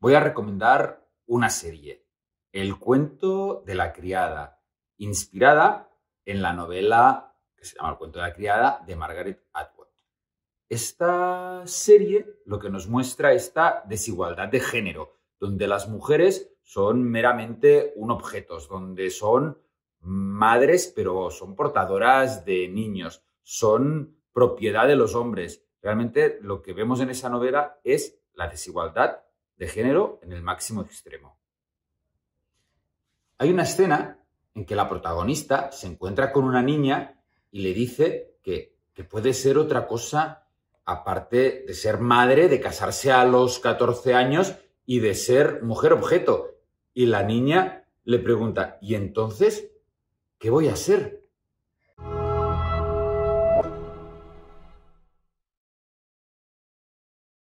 voy a recomendar una serie, El cuento de la criada, inspirada en la novela que se llama El cuento de la criada de Margaret Atwood. Esta serie lo que nos muestra esta desigualdad de género, donde las mujeres son meramente un objeto, donde son madres pero son portadoras de niños, son propiedad de los hombres. Realmente lo que vemos en esa novela es la desigualdad de género en el máximo extremo. Hay una escena en que la protagonista se encuentra con una niña y le dice que, puede ser otra cosa aparte de ser madre, de casarse a los 14 años y de ser mujer objeto. Y la niña le pregunta, ¿y entonces qué voy a ser?